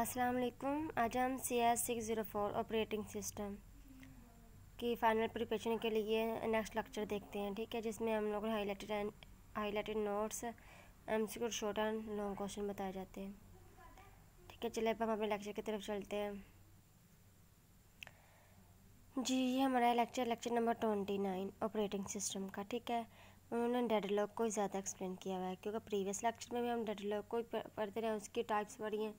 अस्सलाम वालेकुम आज हम C S six zero four operating system की फाइनल प्रिपरेशन के लिए नेक्स्ट लेक्चर देखते हैं ठीक है जिसमें हम लोग highlighted and highlighted notes M C और शॉर्ट एंड लॉन्ग क्वेश्चन बताए जाते हैं ठीक है चलिए अब हम अपने लेक्चर की तरफ चलते हैं जी ये हमारा lecture lecture number twenty nine operating system का ठीक है उन्होंने लॉक को ज़्यादा एक्सप्लेन किया हुआ है क्योंकि प्रीवियस लेक्चर में भी हम लॉक को पढ़ते रहे उसकी टाइप्स पढ़ी हैं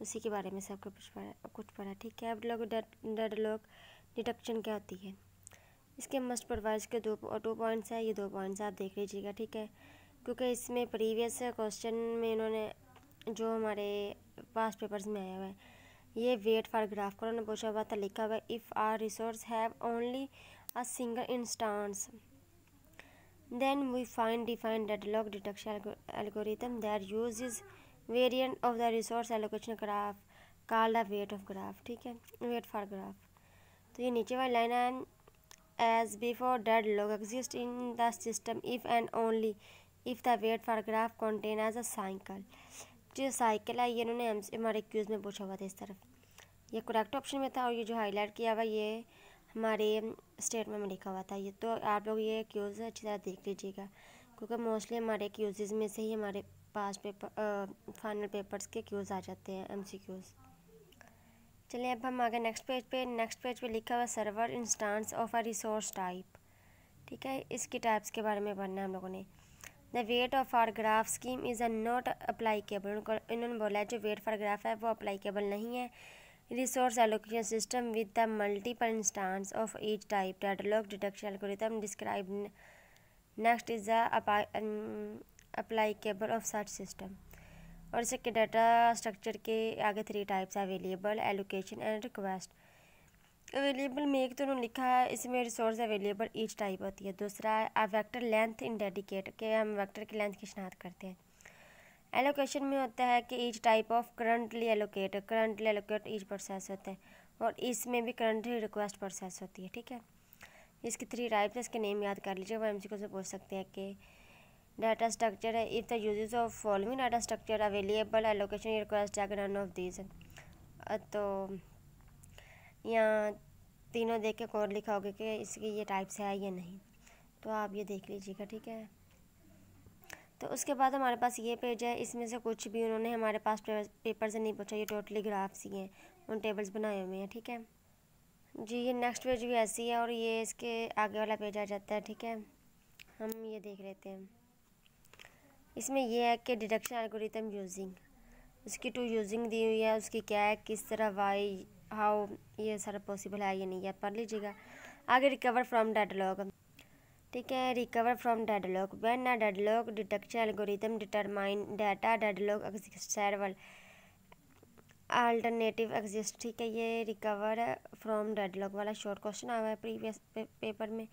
उसी के बारे में सब कुछ पढ़ा कुछ पढ़ा ठीक है अब लोग डेड लॉक डिडक्शन क्या होती है इसके मस्ट प्रोवाइज के दो टू पॉइंट्स हैं ये दो पॉइंट्स आप देख लीजिएगा ठीक है क्योंकि इसमें प्रीवियस क्वेश्चन में इन्होंने जो हमारे पास पेपर्स में आया हुआ है ये वेट फॉर ग्राफ को उन्होंने पूछा हुआ था लिखा हुआ if are resource have only a single instance then we find define deadlock detection algorithm that use is variant of the resource allocation graph call the wait of graph ठीक है wait for graph तो ये नीचे वाली line है as before deadlock exist in the system if and only if the wait for graph contain as a cycle जो cycle है ये इन्होंने हमारे क्यूज़ में पूछा हुआ था इस तरफ ये करेक्ट ऑप्शन में था और ये जो हाईलाइट किया हुआ ये हमारे स्टेटमेंट में लिखा हुआ था ये तो आप लोग ये क्यूज़ अच्छी तरह देख लीजिएगा क्योंकि मोस्टली हमारे क्यूज़ में से ही हमारे पास पेपर फाइनल पेपर्स के क्यूज़ आ जाते हैं एम सी क्यूज़ चलिए अब हम आगे नेक्स्ट पेज पे नेक्स्ट पेज पे लिखा हुआ several instance of a resource type ठीक है इसकी टाइप्स के बारे में पढ़ना है हम लोगों ने the wait of are graph scheme is a not applicable उनको इन्होंने बोला है जो वेट फॉर ग्राफ है वो अप्लाईकेबल नहीं है resource allocation system with the multiple instance of each type deadlock detection algorithm describe next is applicable of सर्च सिस्टम और इसके डाटा स्ट्रक्चर के आगे three types available allocation and request available में एक तो उन्होंने लिखा है इसमें रिसोर्स अवेलेबल ईच टाइप होती है दूसरा है वैक्टर लेंथ इन डेडिकेट के हम वैक्टर की लेंथ की शनाख्त करते हैं एलोकेशन में होता है कि each type of currently allocate currently allocate each process होते हैं और इसमें भी करंटली रिक्वेस्ट प्रोसेस होती है ठीक है इसकी थ्री टाइप्स इसके नेम याद कर लीजिए वो एम सी को से पूछ सकते हैं कि डाटा स्ट्रक्चर है if the of of following data structure available allocation request requires take of this तो यहाँ तीनों देख के कौन लिखा होगा कि इसकी ये टाइप्स है या नहीं तो आप ये देख लीजिएगा ठीक है तो उसके बाद हमारे पास ये पेज है इसमें से कुछ भी उन्होंने हमारे पास पेपर से नहीं पूछा ये टोटली ग्राफ्स ही हैं उन टेबल्स बनाए हुए हैं ठीक है जी ये नेक्स्ट पेज भी ऐसी है और ये इसके आगे वाला पेज आ जाता है ठीक है हम ये देख लेते हैं इसमें यह है कि डिडक्शन एल्गोरिथम यूजिंग उसकी टू यूजिंग दी हुई है उसकी क्या है किस तरह वाई हाउ ये सारा पॉसिबल है ये नहीं है पढ़ लीजिएगा आगे रिकवर फ्रॉम डेडलॉग ठीक है रिकवर फ्रॉम डेडलॉग वेन ना deadlock detection algorithm determine that a deadlock exist several alternative exist ठीक है ये रिकवर फ्रॉम डेडलॉग वाला शॉर्ट क्वेश्चन आया है प्रीवियस पेपर में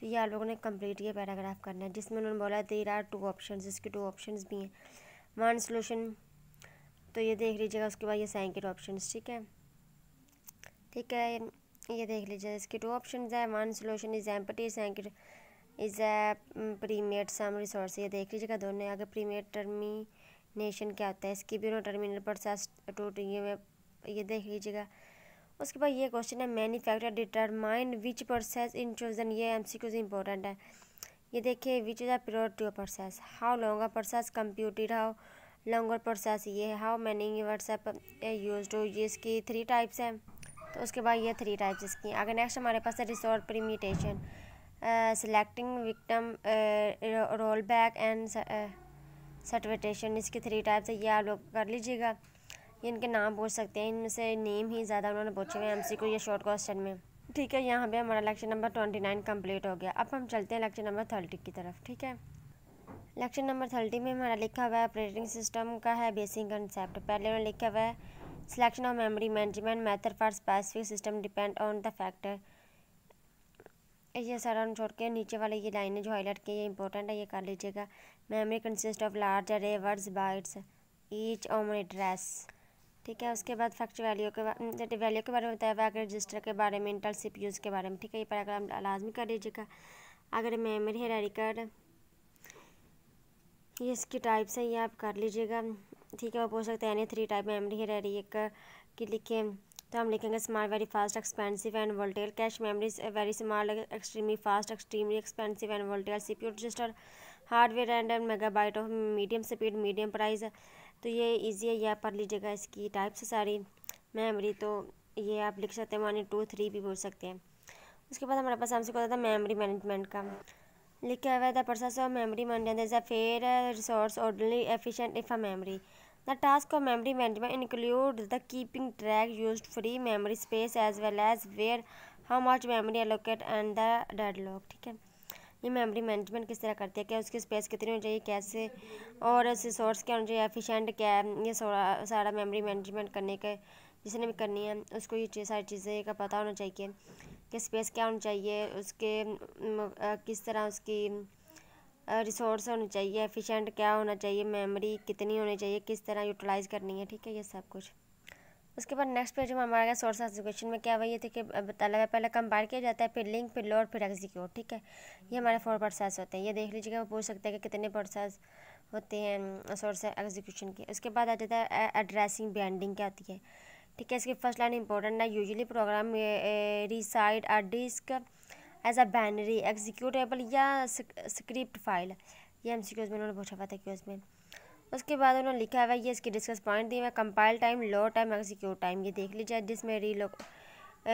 तो ये आप लोगों ने कम्प्लीट ये पैराग्राफ करना है जिसमें उन्होंने बोला देर आर टू ऑप्शन इसके टू ऑप्शन भी हैं वन सोल्यूशन तो ये देख लीजिएगा उसके बाद ये साइकिट ऑप्शन ठीक है ठीक है ये देख लीजिए इसके टू ऑप्शन mm, है one solution is empty circuit is a preempt some resource ये देख लीजिएगा दोनों आगे टर्मी टर्मिनेशन क्या होता है इसकी भी उन्होंने टर्मिनल पर टूट ये देख लीजिएगा उसके बाद ये क्वेश्चन है many factor determined which process in chosen ये एम सी क्यूज इंपॉर्टेंट है ये देखिए which is a priority of process how long process computed how longer process ये है हाउ मैनी व्हाट्सएप यूज हो ये इसकी थ्री टाइप्स हैं तो उसके बाद ये थ्री टाइप्स इसकी अगर नेक्स्ट हमारे पास है resource preemption selecting victim roll back and certification इसकी थ्री टाइप्स है ये आप लोग कर लीजिएगा ये इनके नाम पूछ सकते हैं इनमें से नेम ही ज़्यादा उन्होंने पूछे हुए एम को या शॉर्ट क्वेश्चन में ठीक है यहाँ पे हमारा lecture number twenty nine complete हो गया अब हम चलते हैं लेक्चर नंबर थर्टी की तरफ ठीक है लेक्चर नंबर थर्टी में हमारा लिखा हुआ है ऑपरेटिंग सिस्टम का है बेसिक कंसेप्ट पहले उन्होंने लिखा हुआ है selection of memory management method for specific system depend on the factor ये सारा उन्होंने छोड़ के नीचे वाले ये है जो हाईलाइट की ये इंपॉर्टेंट है ये कर लीजिएगा memory consist of large array words bytes each own address ठीक है उसके बाद फैक्ट वैल्यू के बाद वैल्यू के बारे में बताया हुआ अगर रजिस्टर के बारे में इंटल यूज़ के बारे में ठीक है ये पैराग्राम लाजमी कर लीजिएगा अगर मेमरी है रिकॉर्ड ये इसकी टाइप्स हैं ये आप कर लीजिएगा ठीक है वो पूछ सकते हैं यानी थ्री टाइप मेमरी है रेडी एक की लिखें तो हम लिखेंगे small very fast expensive and volatile cache memory very small extremely fast extremely expensive and volatile CPU register hardware and and megabyte of medium speed medium price तो ये easy है ये आप पढ़ लीजिएगा इसकी टाइप्स सारी मेमोरी तो ये आप लिख सकते हैं वन टू थ्री भी बोल सकते हैं उसके बाद हमारे पास आंसर कहता होता था मेमोरी मैनेजमेंट का लिखा हुआ the process of memory management is a fair resource orderly efficient if a memory the task of memory management include the keeping track use free memory space as well as where how much memory allocate and the dead lock ठीक है ये memory management किस तरह करते हैं क्या उसकी space कितनी होनी चाहिए कैसे और रिसोर्स क्या होना चाहिए एफिशिएंट क्या है ये सारा मेमोरी मैनेजमेंट करने के जिसने भी करनी है उसको ये सारी चीज़ें का पता होना चाहिए कि स्पेस क्या होनी चाहिए उसके किस तरह उसकी रिसोर्स होनी चाहिए एफिशेंट क्या होना चाहिए मेमोरी कितनी होनी चाहिए किस तरह यूटिलाइज़ करनी है ठीक है ये सब कुछ उसके बाद नेक्स्ट पेज में हमारा सोर्स एग्जीक्यूशन में क्या हुआ ये थे कि बताया पहले कंपायर किया जाता है फिर लिंक फिर लोड फिर एग्जीक्यूट ठीक है ये हमारे फोर प्रोसेस होते हैं ये देख लीजिएगा वो पूछ सकते हैं कि कितने प्रोसेस होते हैं सोर्स एग्जीक्यूशन के उसके बाद आ जाता है एड्रेसिंग बैंडिंग क्या होती है ठीक है इसकी फर्स्ट लाइन इंपॉर्टेंट है usually program reside a disk as a binary executable या स्क्रिप्ट फाइल ये एम सी क्यूज में उन्होंने पूछा हुआ था क्यूज में उसके बाद उन्होंने लिखा हुआ है ये इसके डिस्कस पॉइंट दिए हुए compile time load time execute time ये देख लीजिए जिसमें रीलो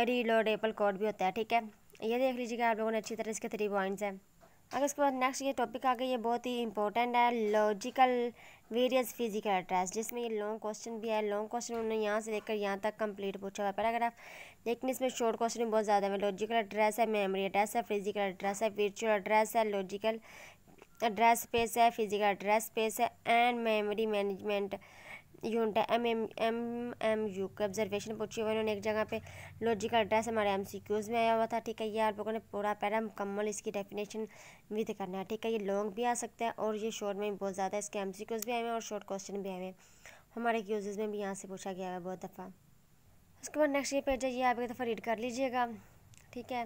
रीलोडेबल कोड भी होता है ठीक है ये देख लीजिएगा आप लोगों ने अच्छी तरह इसके थ्री पॉइंट्स हैं अगर इसके बाद नेक्स्ट ये टॉपिक आ गया ये बहुत ही इंपॉर्टेंट है लॉजिकल वेरियस फिजिकल एड्रेस जिसमें ये लॉन्ग क्वेश्चन भी है लॉन्ग क्वेश्चन उन्होंने यहाँ से लेकर यहाँ तक कंप्लीट पूछा हुआ है पैराग्राफ लेकिन इसमें शॉर्ट क्वेश्चन बहुत ज़्यादा है लॉजिकल एड्रेस है मेमोरी एड्रेस है फिजिकल एड्रेस है वर्चुअल एड्रेस है लॉजिकल एड्रेस स्पेस है फिजिकल एड्रेस स्पेस है एंड मेमोरी मैनेजमेंट यूनिट है M M M M U के ऑब्जर्वेशन पूछी हुई उन्होंने एक जगह पे लॉजिकल एड्रेस हमारे एम सी क्यूज़ में आया हुआ था ठीक है ये आप लोगों ने पूरा पहला मुकम्मल इसकी डेफिनेशन विद करना है ठीक है ये लॉन्ग भी आ सकता है और ये शॉर्ट में भी बहुत ज़्यादा इसके एम सी क्यूज़ भी आए हुए हैं और शॉर्ट क्वेश्चन भी आए हुए हैं हमारे क्यूजेज़ में भी यहाँ से पूछा गया है बहुत दफ़ा उसके बाद नेक्स्ट ये पेज है ये आप एक दफ़ा रीड कर लीजिएगा ठीक है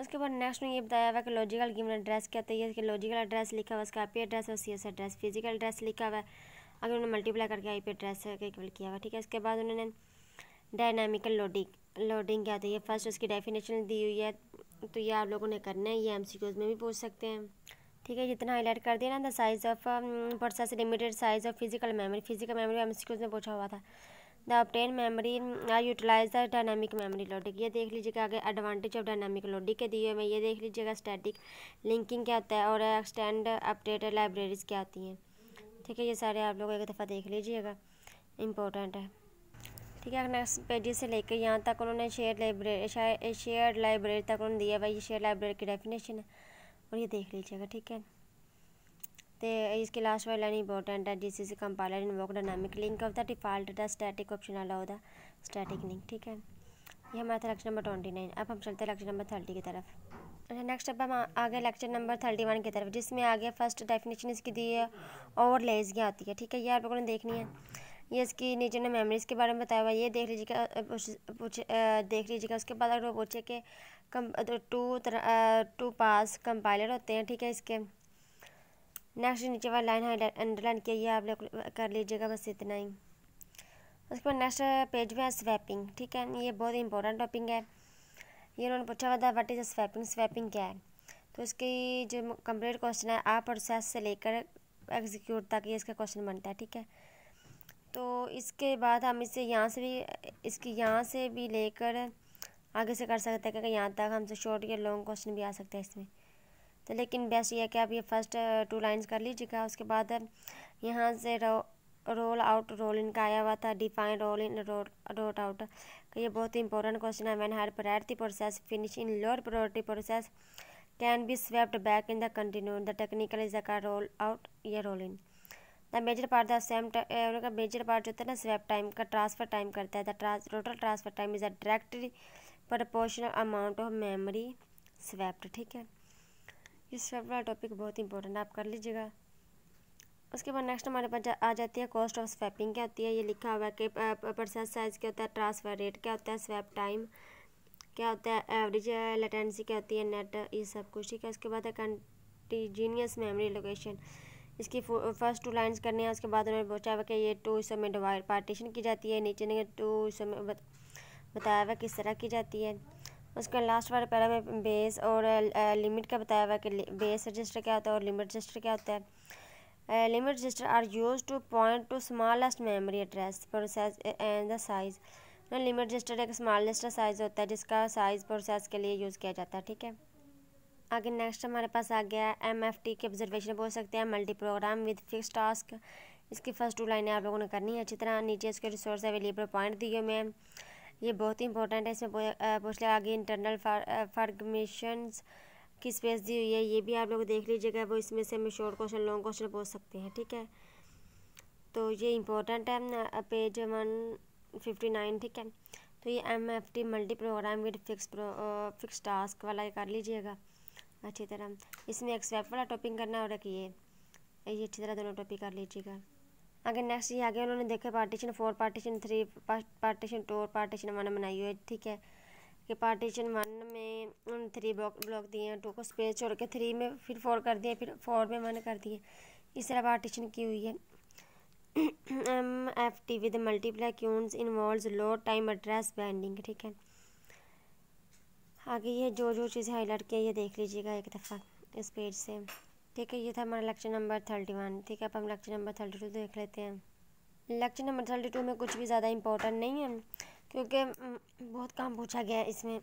उसके बाद नेक्स्ट में ये बताया हुआ कि लॉजिकल गिवन एड्रेस क्या होता है इसके लॉजिकल एड्रेस लिखा हुआ उसका आई एड्रेस और सी एड्रेस फिजिकल एड्रेस लिखा हुआ है अगर उन्होंने मल्टीप्लाई करके आई एड्रेस का इक्वल किया हुआ ठीक है उसके बाद उन्होंने डायनामिकल लोडिंग लोडिंग क्या होती है फर्स्ट उसकी डेफिनेशन दी हुई है तो ये आप लोगों ने करना है ये एम में भी पूछ सकते हैं ठीक है जितना हाईलाइट कर दिया ना the size of process limited size of physical memory physical memory M में पूछा हुआ था the obtain memory are utilize the dynamic memory logic ये देख लीजिएगा आगे एडवांटेज ऑफ डायनामिक लॉजिक के दिए में ये देख लीजिएगा स्टैटिक लिंकिंग क्या होता है और एक्सटेंड अपडेट लाइब्रेरीज क्या होती हैं ठीक है ये सारे आप लोग एक दफ़ा देख लीजिएगा इंपॉर्टेंट है ठीक है नेक्स्ट पेजेस से लेकर यहाँ तक उन्होंने शेयर लाइब्रेरी शेयर लाइब्रेरी तक उन्होंने दिया भाई ये शेयर लाइब्रेरी की डेफिनेशन है और ये देख लीजिएगा ठीक है तो इसके लास्ट वाला इंपॉर्टेंट है this is compiler in work dynamic link of the default the static option allow the static link ठीक है ये हमारा था लेक्चर नंबर ट्वेंटी नाइन अब हम चलते हैं लेक्चर नंबर थर्टी की तरफ नेक्स्ट अच्छा, अब हम आगे लेक्चर नंबर थर्टी वन की तरफ जिसमें आगे फर्स्ट डेफिनेशन इसकी दी है और लेज की आती है ठीक है ये आप लोगों ने देखनी है ये इसकी नीचे ने मेमोरीज के बारे में बताया हुआ ये देख लीजिएगा पूछ देख लीजिएगा उसके बाद अगर वो पूछे कि come to two pass compiler होते हैं ठीक है इसके नेक्स्ट नीचे वाला लाइन हाईलाइट अंडरलाइन किया ये आप लोग कर लीजिएगा बस इतना ही उसके बाद नेक्स्ट पेज में स्वैपिंग ठीक है ये बहुत इंपॉर्टेंट टॉपिक है ये उन्होंने पूछा हुआ था वट इज़ स्वैपिंग स्वैपिंग क्या है तो इसकी जो कंप्लीट क्वेश्चन है आप प्रोसेस से लेकर एग्जीक्यूट तक ये इसका क्वेश्चन बनता है ठीक है तो इसके बाद हम इसे यहाँ से भी इसकी यहाँ से भी लेकर आगे से कर सकते हैं क्योंकि यहाँ तक हमसे शॉर्ट या लॉन्ग क्वेश्चन भी आ सकते हैं इसमें तो लेकिन बेस्ट ये है कि आप ये फर्स्ट टू लाइंस कर लीजिएगा उसके बाद यहाँ से रो रोल आउट रोल इन का आया हुआ था define roll in roll out ये बहुत ही इंपॉर्टेंट क्वेश्चन है man higher priority process finish in lower priority process can be swapped back in the continue the technical is का रोल आउट या roll in the major part the same का major part जो होता है ना swap time का transfer time करता है the trans total transfer time is a directly proportional amount of memory swapped ठीक है ये सब वाला टॉपिक बहुत इंपॉर्टेंट है आप कर लीजिएगा उसके बाद नेक्स्ट हमारे पास आ जाती है कॉस्ट ऑफ स्वैपिंग क्या होती है ये लिखा हुआ है कि परसेंट साइज क्या होता है ट्रांसफ़र रेट क्या होता है स्वैप टाइम क्या होता है एवरेज लेटेंसी क्या होती है नेट ये सब कुछ ठीक है उसके बाद है कंटीजीनियस मेमोरी लोकेशन इसकी फर्स्ट टू लाइंस करनी है उसके बाद उन्होंने पूछा हुआ कि ये टू हिस्सों में डिवाइड पार्टीशन की जाती है नीचे ने टू हिस्सों में बताया हुआ किस तरह की जाती है उसके लास्ट वाला पैरा में बेस और लिमिट का बताया हुआ कि बेस रजिस्टर क्या होता है और लिमिट रजिस्टर क्या होता है limit register are use to point to smallest memory address process and the size limit register एक स्मॉलेस्ट साइज़ होता है जिसका साइज़ प्रोसेस के लिए यूज़ किया जाता है ठीक है आगे नेक्स्ट हमारे पास आ गया है एम एफ टी की ऑब्जर्वेशन बोल सकते हैं multi program with fix task इसकी फर्स्ट टू लाइनें आप लोगों ने करनी है अच्छी तरह नीचे इसके रिसोर्स अवेलेबल पॉइंट दिए हुए हैं ये बहुत इंपॉर्टेंट है इसमें पूछ लिया आगे इंटरनल फॉर्मेशन की स्पेस दी हुई है ये भी आप लोग देख लीजिएगा वो इसमें से हमें शॉर्ट क्वेश्चन लॉन्ग क्वेश्चन पूछ सकते हैं ठीक है तो ये इंपॉर्टेंट है पेज वन फिफ्टी नाइन ठीक है तो ये M F T multi program with fix fix task वाला ये कर लीजिएगा अच्छी तरह इसमें एक स्वेप वाला टॉपिंग करना और रखिए ये अच्छी तरह दोनों टॉपिक कर लीजिएगा आगे नेक्स्ट ये आगे उन्होंने देखा partition four partition three partition two और पार्टीशन वन बनाई हुई है ठीक है कि पार्टीशन वन में उन्होंने थ्री ब्लॉक ब्लॉक दिए हैं टू को स्पेस छोड़ के थ्री में फिर फोर कर दिए फिर फोर में वन कर दिए इस तरह पार्टीशन की हुई है M F T with multiply queues involve load time address binding ठीक है आगे ये जो जो चीज़ें हाईलाइट किया ये देख लीजिएगा एक दफ़ा इस पेज से ठीक है ये था हमारा लेक्चर नंबर थर्टी वन ठीक है अब हम लेक्चर नंबर थर्टी टू देख लेते हैं लेक्चर नंबर थर्टी टू में कुछ भी ज़्यादा इंपॉर्टेंट नहीं है क्योंकि हम्म, बहुत काम पूछा गया है इसमें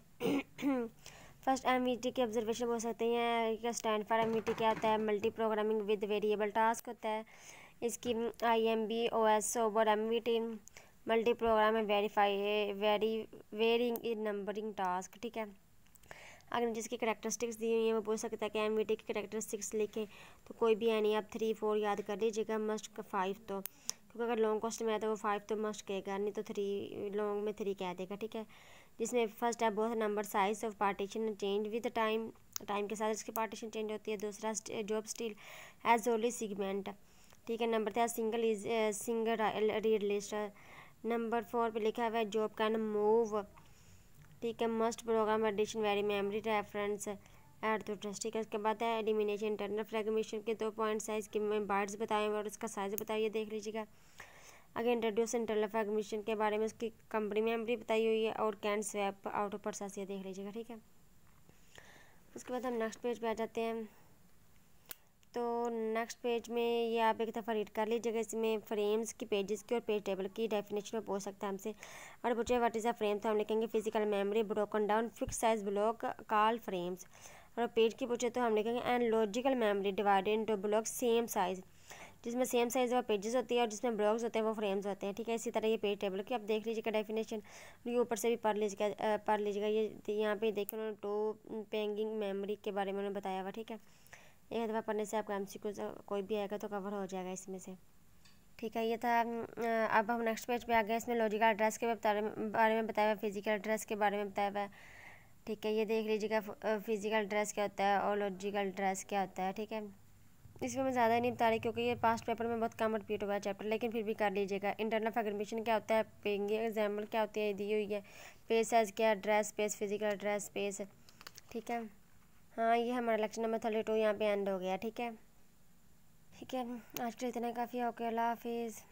फर्स्ट एम ई टी की ऑब्जर्वेशन बोल सकते हैं stand for M E T क्या होता है multi programming with variable task होता है इसकी I M B O S over M T multi program verify है very varying in numbering task ठीक है अगर जिसकी करेक्टरिस्टिक्स दी हुई है वो पूछ सकता है कि एम की करेक्टरिस्टिक्स लिखें तो कोई भी है नहीं आप थ्री फोर याद कर लीजिएगा मस्ट का फाइव तो क्योंकि अगर लॉन्ग क्वेश्चन में आता है तो वो फाइव तो मस्ट कहेगा नहीं तो थ्री लॉन्ग में थ्री कह देगा ठीक है जिसमें फर्स्ट है बहुत number size of partition change with time time के साथ इसकी पार्टीशन चेंज होती है दूसरा job still as only segment ठीक है नंबर था single is single read list number four पे लिखा हुआ है जॉब कैन मूव ठीक है must program addition very memory reference add तो ट्रस्ट ठीक है उसके बाद है एलिमिनेशन इंटरनल फ्रेगमेशन के दो पॉइंट साइज़ के मैं बार्ड्स बताए और उसका साइज़ बताइए देख लीजिएगा अगर इंट्रोड्यूस इंटरनल फ्रेगमेशन के बारे में उसकी कंपनी मेमरी बताई हुई है और can swap out of process ये देख लीजिएगा ठीक है उसके बाद हम नेक्स्ट पेज पर आ जाते हैं तो नेक्स्ट पेज में ये आप एक दफ़ा रीड कर लीजिएगा इसमें फ्रेम्स की पेजेस की और पेज टेबल की डेफिनेशन में पूछ सकता है हमसे और पूछे व्हाट इज़ अ फ्रेम तो हम लिखेंगे physical memory broken down fix size block call frames और पेज की पूछे तो हम लिखेंगे and logical memory divided into block same size जिसमें सेम साइज़ वो पेजेस होती है और जिसमें ब्लॉग्स होते हैं वो फ्रेम्स होते हैं ठीक है इसी तरह ये पेज टेबल की आप देख लीजिएगा डेफिनेशन ये ऊपर से भी पढ़ लीजिएगा पढ़ लीजिएगा ये यहाँ पे देखिए उन्होंने टू पेंगिंग मेमोरी के बारे में उन्होंने बताया हुआ ठीक है एक दफ़ा पढ़ने से आपका एम सी कोई भी आएगा तो कवर हो जाएगा इसमें से ठीक है ये था अब हम नेक्स्ट पेज पे आ गए इसमें लॉजिकल एड्रेस के बारे में बताया हुआ फिजिकल एड्रेस के बारे में बताया हुआ है ठीक है ये देख लीजिएगा फिजिकल एड्रेस क्या होता है और लॉजिकल एड्रेस क्या होता है ठीक है इसमें मैं ज़्यादा नहीं बता रही क्योंकि ये पास्ट पेपर में बहुत कम रिपीट हुआ है चैप्टर लेकिन फिर भी कर लीजिएगा इंटरनल फॉर्मेशन क्या होता है पेंगे एग्जाम्पल क्या होती है दी हुई है पेस साइज क्या address address physical address space ठीक है हाँ ये हमारा लेक्चर नंबर थर्टी टू यहाँ पे एंड हो गया ठीक है ठीक है आज के तो लिए इतना काफ़ी ओके अल्लाह हाफिज़